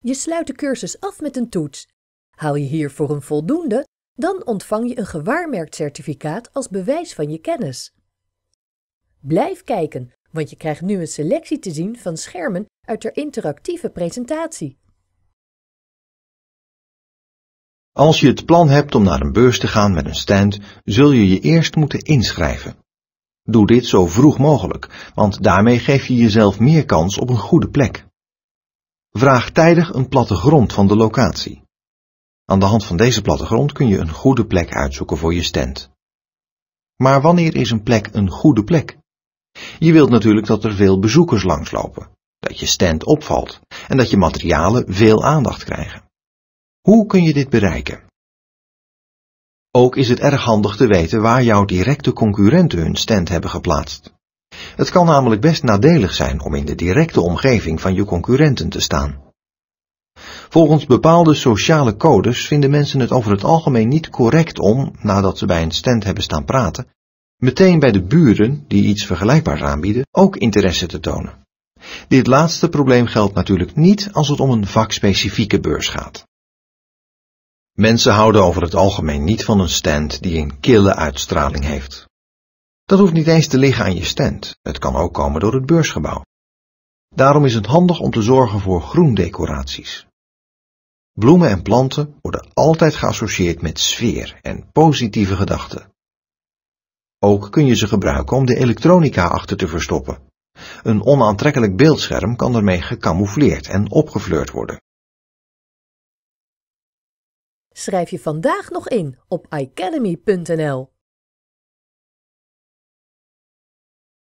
Je sluit de cursus af met een toets. Haal je hiervoor een voldoende, dan ontvang je een gewaarmerkt certificaat als bewijs van je kennis. Blijf kijken, want je krijgt nu een selectie te zien van schermen uit de interactieve presentatie. Als je het plan hebt om naar een beurs te gaan met een stand, zul je je eerst moeten inschrijven. Doe dit zo vroeg mogelijk, want daarmee geef je jezelf meer kans op een goede plek. Vraag tijdig een plattegrond van de locatie. Aan de hand van deze plattegrond kun je een goede plek uitzoeken voor je stand. Maar wanneer is een plek een goede plek? Je wilt natuurlijk dat er veel bezoekers langslopen, dat je stand opvalt en dat je materialen veel aandacht krijgen. Hoe kun je dit bereiken? Ook is het erg handig te weten waar jouw directe concurrenten hun stand hebben geplaatst. Het kan namelijk best nadelig zijn om in de directe omgeving van je concurrenten te staan. Volgens bepaalde sociale codes vinden mensen het over het algemeen niet correct om, nadat ze bij een stand hebben staan praten, meteen bij de buren die iets vergelijkbaars aanbieden ook interesse te tonen. Dit laatste probleem geldt natuurlijk niet als het om een vakspecifieke beurs gaat. Mensen houden over het algemeen niet van een stand die een kille uitstraling heeft. Dat hoeft niet eens te liggen aan je stand, het kan ook komen door het beursgebouw. Daarom is het handig om te zorgen voor groendecoraties. Bloemen en planten worden altijd geassocieerd met sfeer en positieve gedachten. Ook kun je ze gebruiken om de elektronica achter te verstoppen. Een onaantrekkelijk beeldscherm kan ermee gecamoufleerd en opgefleurd worden. Schrijf je vandaag nog in op academy.nl.